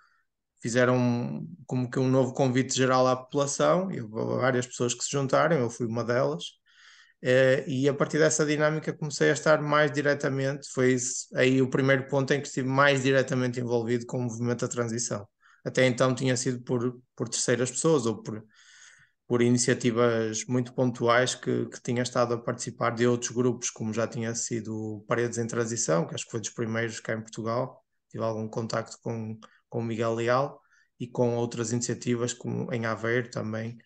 fizeram como que um novo convite geral à população, e várias pessoas que se juntaram, eu fui uma delas, eh, e a partir dessa dinâmica comecei a estar mais diretamente, foi aí o primeiro ponto em que estive mais diretamente envolvido com o movimento da transição. Até então tinha sido por, por terceiras pessoas ou por, por iniciativas muito pontuais que, que tinha estado a participar de outros grupos, como já tinha sido Paredes em Transição, que acho que foi dos primeiros cá em Portugal, tive algum contacto com, com o Miguel Leal e com outras iniciativas como em Aveiro também,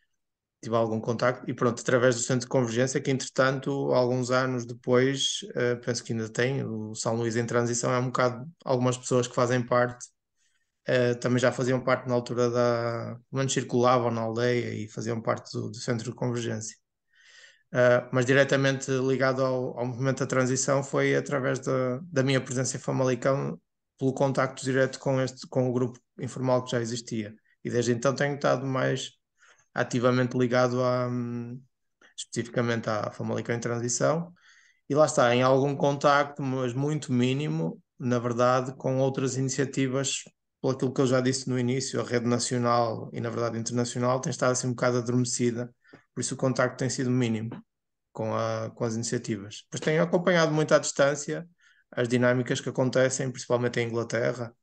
tive algum contacto e pronto, através do Centro de Convergência, que entretanto, alguns anos depois, uh, penso que ainda tem, o São Luís em transição é um bocado, algumas pessoas que fazem parte, uh, também já faziam parte na altura da, pelo menos circulavam na aldeia e faziam parte do, do Centro de Convergência. Uh, mas diretamente ligado ao, ao movimento da transição foi através da, da minha presença em Famalicão, pelo contacto direto com, este, com o grupo informal que já existia. E desde então tenho estado mais ativamente ligado a, hum, especificamente à Famalicão em transição. E lá está, em algum contacto, mas muito mínimo, na verdade, com outras iniciativas, pelo aquilo que eu já disse no início, a rede nacional e, na verdade, internacional tem estado assim um bocado adormecida, por isso o contacto tem sido mínimo com, a, com as iniciativas. Mas tenho acompanhado muito à distância as dinâmicas que acontecem, principalmente em Inglaterra,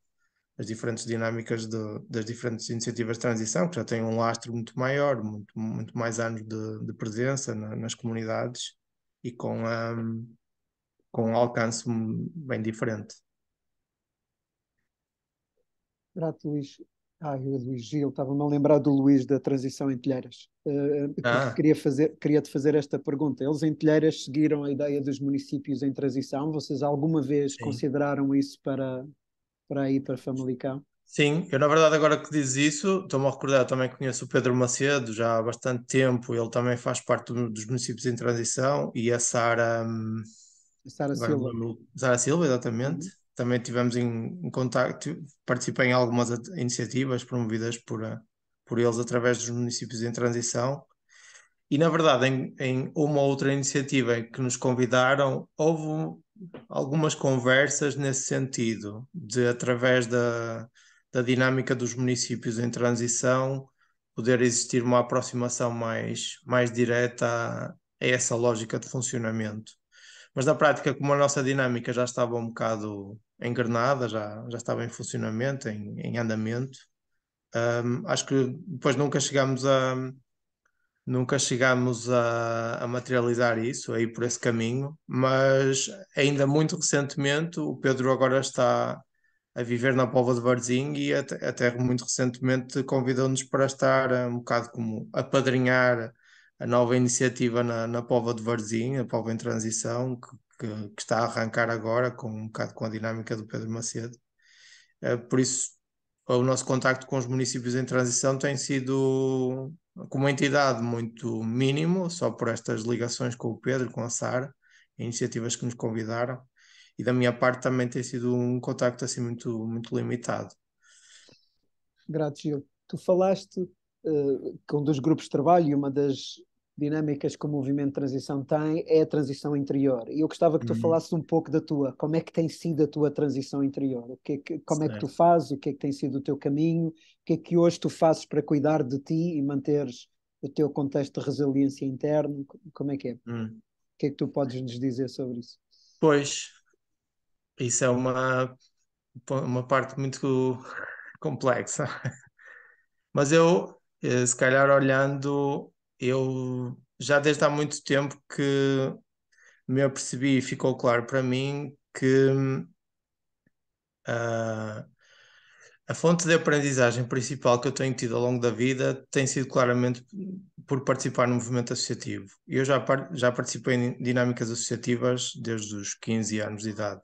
as diferentes dinâmicas de, das diferentes iniciativas de transição, que já têm um lastro muito maior, muito, muito mais anos de, de presença na, nas comunidades e com, um, com um alcance bem diferente. Grato, Luís. Ah, o Luís Gil, estava-me a lembrar do Luís da transição em telheiras. Uh, ah. queria, fazer, queria te fazer esta pergunta. Eles em telheiras seguiram a ideia dos municípios em transição. Vocês alguma vez Sim. consideraram isso para, para ir para Famalicão? Sim, eu na verdade agora que diz isso, estou-me a recordar, também conheço o Pedro Macedo já há bastante tempo, ele também faz parte do, dos municípios em transição e a Sara... Hum, Sara Silva. Sara Silva, exatamente. Uhum. Também tivemos em, em contacto, participei em algumas iniciativas promovidas por, eh, por eles através dos municípios em transição. E, na verdade, em, em, uma outra iniciativa que nos convidaram, houve algumas conversas nesse sentido, de através da, da dinâmica dos municípios em transição, poder existir uma aproximação mais, mais direta a, a essa lógica de funcionamento. Mas na prática, como a nossa dinâmica já estava um bocado engrenada, já, já estava em funcionamento, em, em andamento, um, acho que depois nunca chegámos a, nunca chegámos a, a, materializar isso, a ir por esse caminho, mas ainda muito recentemente o Pedro agora está a viver na Pova de Varzim e até, até muito recentemente convidou-nos para estar eh, um bocado como apadrinhar a nova iniciativa na, na de Varzim, a Pova em Transição, que, que, que, está a arrancar agora com um bocado com a dinâmica do Pedro Macedo. Eh, por isso, o nosso contacto com os municípios em transição tem sido como entidade muito mínimo, só por estas ligações com o Pedro, com a Sara, iniciativas que nos convidaram, e da minha parte também tem sido um contacto assim muito, muito limitado. Grato, Gil. Tu falaste uh, com dos grupos de trabalho e uma das dinâmicas que o movimento de transição tem é a transição interior. E eu gostava que tu uhum. falasses um pouco da tua, como é que tem sido a tua transição interior, o que, é que como certo. é que tu fazes, o que é que tem sido o teu caminho, o que é que hoje tu fazes para cuidar de ti e manteres o teu contexto de resiliência interno, como é que é? Uhum. O que é que tu podes nos dizer sobre isso? Pois, isso é uma, uma parte muito complexa. <laughs> Mas eu, eh, se calhar olhando eu já desde há muito tempo que me apercebi e ficou claro para mim que uh, a fonte de aprendizagem principal que eu tenho tido ao longo da vida tem sido claramente por participar no movimento associativo. Eu já, já participei em dinâmicas associativas desde os 15 anos de idade.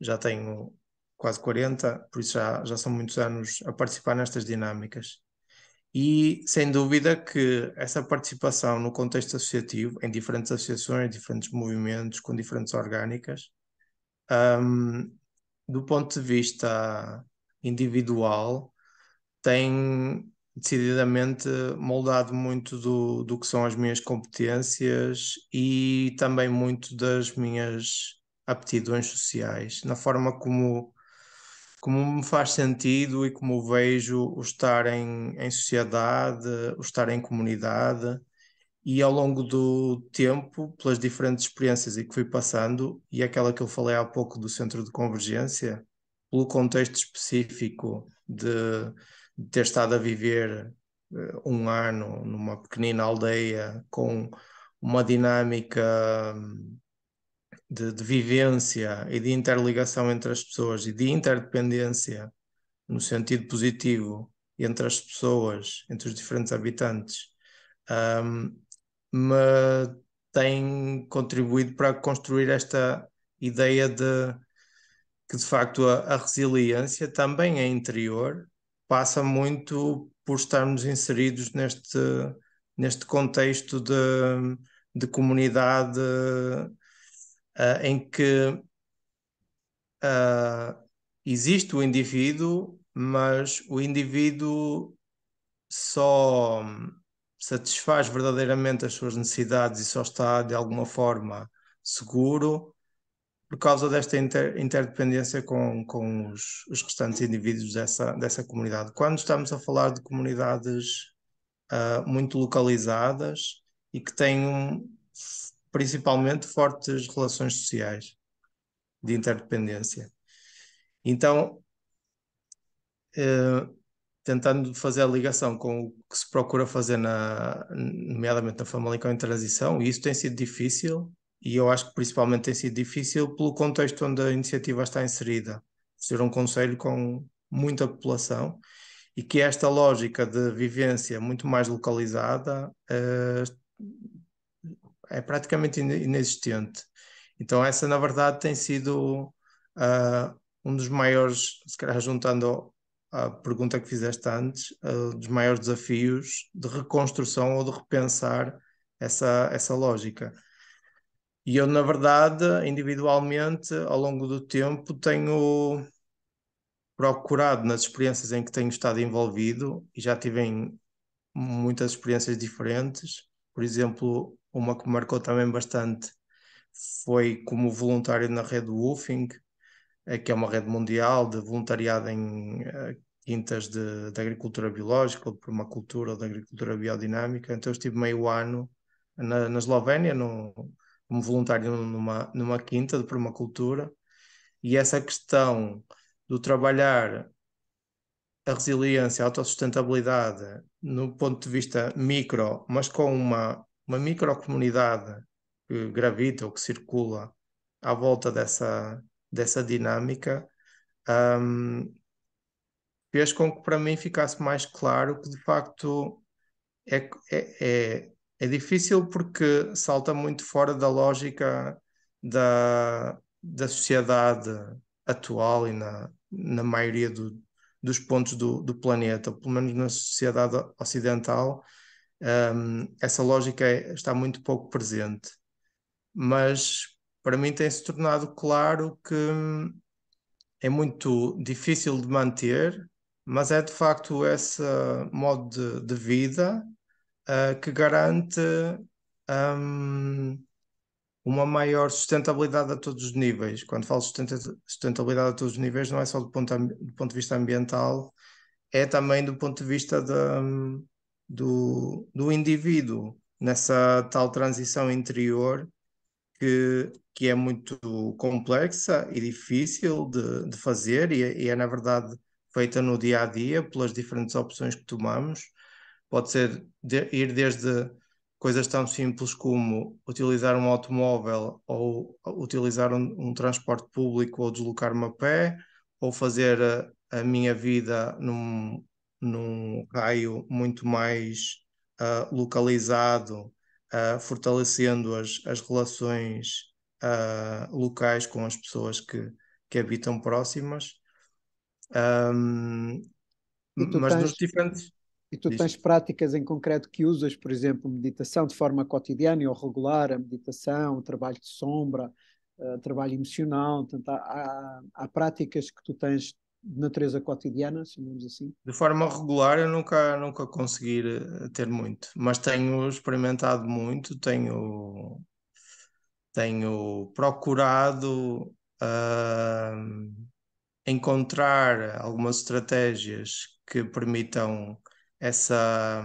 Já tenho quase 40, por isso já, já são muitos anos a participar nestas dinâmicas. E sem dúvida que essa participação no contexto associativo, em diferentes associações, diferentes movimentos, com diferentes orgânicas, um, do ponto de vista individual, tem decididamente moldado muito do, do que são as minhas competências e também muito das minhas aptidões sociais, na forma como como me faz sentido e como vejo o estar em, em sociedade, o estar em comunidade e ao longo do tempo, pelas diferentes experiências e que fui passando, e aquela que eu falei há pouco do centro de convergência, pelo contexto específico de, de ter estado a viver uh, um ano numa pequenina aldeia com uma dinâmica hum, de, de, vivência e de interligação entre as pessoas e de interdependência no sentido positivo entre as pessoas, entre os diferentes habitantes, um, me tem contribuído para construir esta ideia de que de facto a, a resiliência também é interior, passa muito por estarmos inseridos neste, neste contexto de, de comunidade uh, em que uh, existe o indivíduo, mas o indivíduo só satisfaz verdadeiramente as suas necessidades e só está de alguma forma seguro por causa desta inter interdependência com, com os, os, restantes indivíduos dessa, dessa comunidade. Quando estamos a falar de comunidades uh, muito localizadas e que têm um, principalmente fortes relações sociais de interdependência. Então, eh, tentando fazer a ligação com o que se procura fazer, na, nomeadamente na Famalicão em transição, e isso tem sido difícil, e eu acho que principalmente tem sido difícil pelo contexto onde a iniciativa está inserida, ser um conselho com muita população, e que esta lógica de vivência muito mais localizada eh, é praticamente inexistente. Então, essa, na verdade, tem sido uh, um dos maiores, se calhar juntando à pergunta que fizeste antes, uh, dos maiores desafios de reconstrução ou de repensar essa, essa lógica. E eu, na verdade, individualmente, ao longo do tempo, tenho procurado nas experiências em que tenho estado envolvido, e já tive muitas experiências diferentes, por exemplo, uma que marcou também bastante foi como voluntário na rede Woofing, eh, que é uma rede mundial de voluntariado em eh, quintas de, de agricultura biológica, ou de permacultura, ou de agricultura biodinâmica. Então eu estive meio ano na, na Eslovénia, como voluntário numa, numa quinta de permacultura, e essa questão do trabalhar a resiliência, a autossustentabilidade, no ponto de vista micro, mas com uma uma microcomunidade que gravita ou que circula à volta dessa, dessa dinâmica um, fez com que para mim ficasse mais claro que de facto é, é, é, é difícil porque salta muito fora da lógica da, da sociedade atual e na, na maioria do, dos pontos do, do planeta, pelo menos na sociedade ocidental, um, essa lógica é, está muito pouco presente. Mas para mim tem-se tornado claro que hum, é muito difícil de manter, mas é de facto esse ah, modo de, de vida uh, que garante um, uma maior sustentabilidade a todos os níveis. Quando falo sustentabilidade a todos os níveis, não é só do ponto, do ponto de vista ambiental, é também do ponto de vista da, hum, do, do indivíduo nessa tal transição interior que, que é muito complexa e difícil de, de fazer e, é, e, é, na verdade, feita no dia a dia pelas diferentes opções que tomamos. Pode ser de, ir desde coisas tão simples como utilizar um automóvel ou utilizar um, um transporte público ou deslocar-me a pé ou fazer a, a minha vida num, num raio muito mais uh, localizado, uh, fortalecendo as, as relações uh, locais com as pessoas que, que habitam próximas. Um, mas tens, nos diferentes. E tu diz... tens práticas em concreto que usas, por exemplo, meditação de forma cotidiana ou regular, a meditação, o trabalho de sombra, uh, trabalho emocional. Portanto, há, há, há práticas que tu tens de natureza cotidiana, chamamos assim? De forma regular eu nunca, nunca consegui eh, ter muito, mas tenho experimentado muito, tenho, tenho procurado uh, encontrar algumas estratégias que permitam essa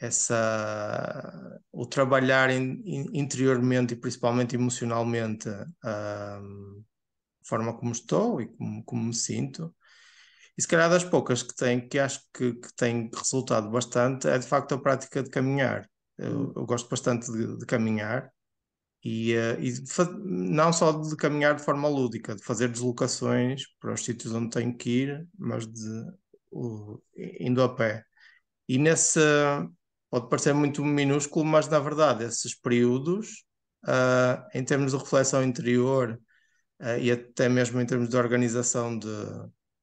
essa o trabalhar in, interiormente e principalmente emocionalmente forma como estou e como, como me sinto. E se calhar das poucas que tem, que acho que, que tem resultado bastante, é de facto a prática de caminhar. Eu, hum. eu gosto bastante de, de caminhar e, uh, e não só de caminhar de forma lúdica, de fazer deslocações para os sítios onde tenho que ir, mas de, uh, indo a pé. E nesse pode parecer muito minúsculo, mas na verdade esses períodos, uh, em termos de reflexão interior eh, e até mesmo em termos de organização de,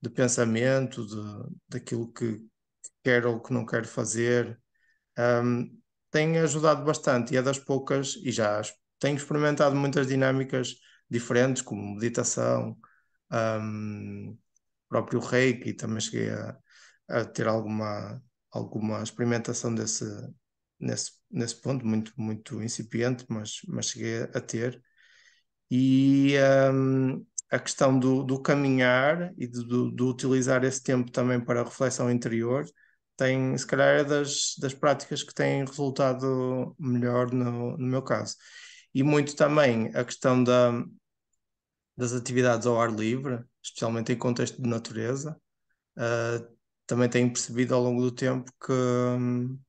de pensamento, de, daquilo que quero ou que não quero fazer, um, ehm, tem ajudado bastante e é das poucas, e já tenho experimentado muitas dinâmicas diferentes, como meditação, um, ehm, próprio reiki, também cheguei a, a ter alguma, alguma experimentação desse, nesse, nesse ponto, muito, muito incipiente, mas, mas cheguei a ter. E um, a questão do, do caminhar e de, do, de, utilizar esse tempo também para reflexão interior tem, se calhar, é das, das práticas que têm resultado melhor no, no meu caso. E muito também a questão da, das atividades ao ar livre, especialmente em contexto de natureza. Uh, também tenho percebido ao longo do tempo que que hum,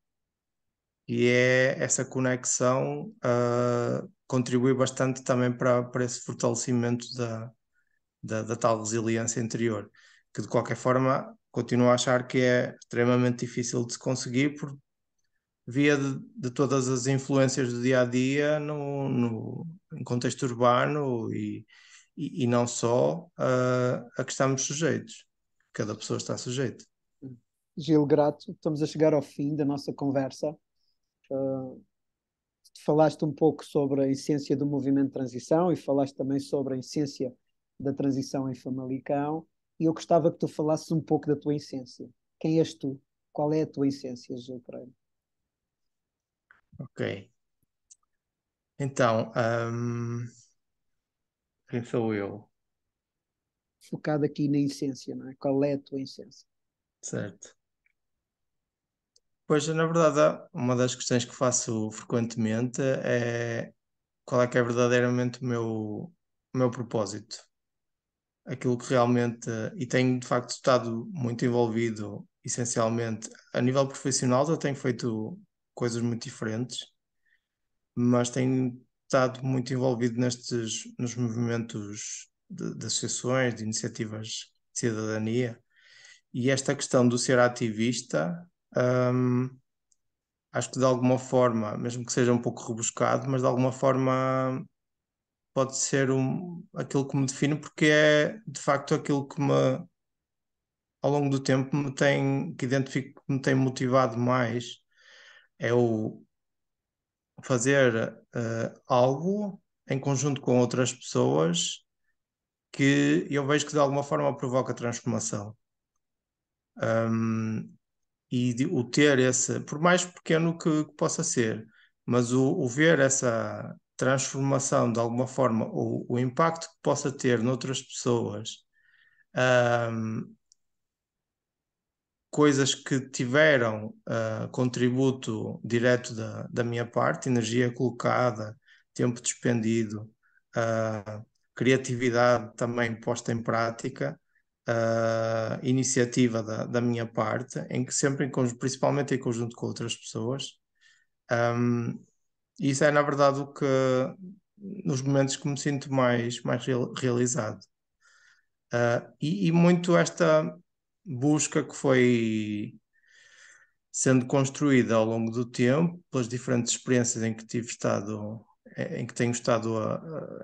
é essa conexão uh, contribui bastante também para, para esse fortalecimento da, da, da tal resiliência interior, que de qualquer forma continuo a achar que é extremamente difícil de se conseguir por via de, de todas as influências do dia a dia no, no contexto urbano e, e, e não só uh, a que estamos sujeitos. Cada pessoa está sujeita. Gil Grato, estamos a chegar ao fim da nossa conversa. Uh, falaste um pouco sobre a essência do movimento de transição e falaste também sobre a essência da transição em Famalicão. E eu gostava que tu falasses um pouco da tua essência. Quem és tu? Qual é a tua essência, Gil Pereira? Ok. Então, um... quem sou eu? Focado aqui na essência, não é? Qual é a tua essência? Certo. Pois, na verdade, uma das questões que faço frequentemente é qual é que é verdadeiramente o meu, o meu propósito. Aquilo que realmente, e tenho de facto estado muito envolvido, essencialmente, a nível profissional já tenho feito coisas muito diferentes, mas tenho estado muito envolvido nestes, nos movimentos de, de associações, de iniciativas de cidadania, e esta questão do ser ativista um, acho que de alguma forma, mesmo que seja um pouco rebuscado, mas de alguma forma pode ser um, aquilo que me define, porque é de facto aquilo que me, ao longo do tempo, me tem, que identifico que me tem motivado mais. É o fazer uh, algo em conjunto com outras pessoas que eu vejo que de alguma forma provoca transformação. Um, e de, o ter esse, por mais pequeno que, que possa ser, mas o, o, ver essa transformação de alguma forma, o, o impacto que possa ter noutras pessoas, coisas que tiveram uh, contributo direto da, da minha parte, energia colocada, tempo despendido, uh, criatividade também posta em prática, uh, iniciativa da, da, minha parte, em que sempre, em, principalmente em conjunto com outras pessoas, um, ehm, isso é na verdade o que nos momentos que me sinto mais, mais real, realizado. Uh, e, e, muito esta busca que foi sendo construída ao longo do tempo, pelas diferentes experiências em que tive estado, em que tenho estado a,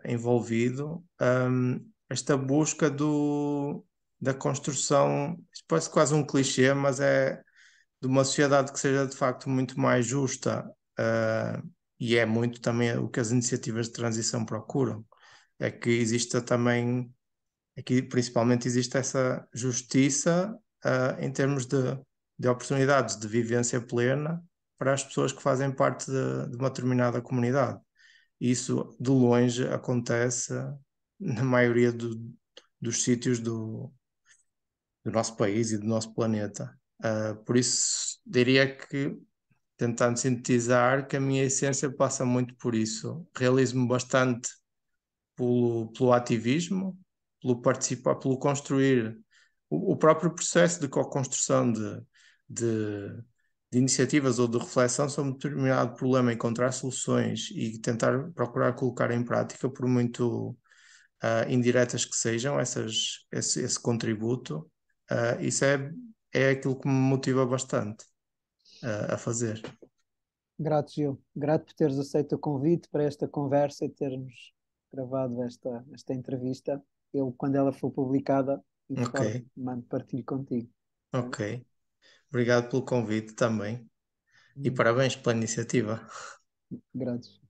eh, a, envolvido, um, ehm, esta busca do, da construção, isto parece quase um clichê, mas é de uma sociedade que seja de facto muito mais justa uh, e é muito também o que as iniciativas de transição procuram, é que exista também, é que principalmente existe essa justiça uh, em termos de, de oportunidades de vivência plena para as pessoas que fazem parte de, de uma determinada comunidade. isso de longe acontece na maioria do, dos sítios do, do nosso país e do nosso planeta. Uh, por isso, diria que, tentando sintetizar, que a minha essência passa muito por isso. Realizo-me bastante pelo, pelo ativismo, pelo participar, pelo construir o, o próprio processo de co-construção de, de, de, iniciativas ou de reflexão sobre um determinado problema, encontrar soluções e tentar procurar colocar em prática, por muito uh, indiretas que sejam, essas, esse, esse contributo. Uh, isso é, é aquilo que me motiva bastante uh, a fazer. Grato, Gil. Grato por teres aceito o convite para esta conversa e termos gravado esta, esta entrevista. Eu, quando ela for publicada, okay. mando partilho contigo. Tá ok. Obrigado pelo convite também. E hum. parabéns pela iniciativa. Grato.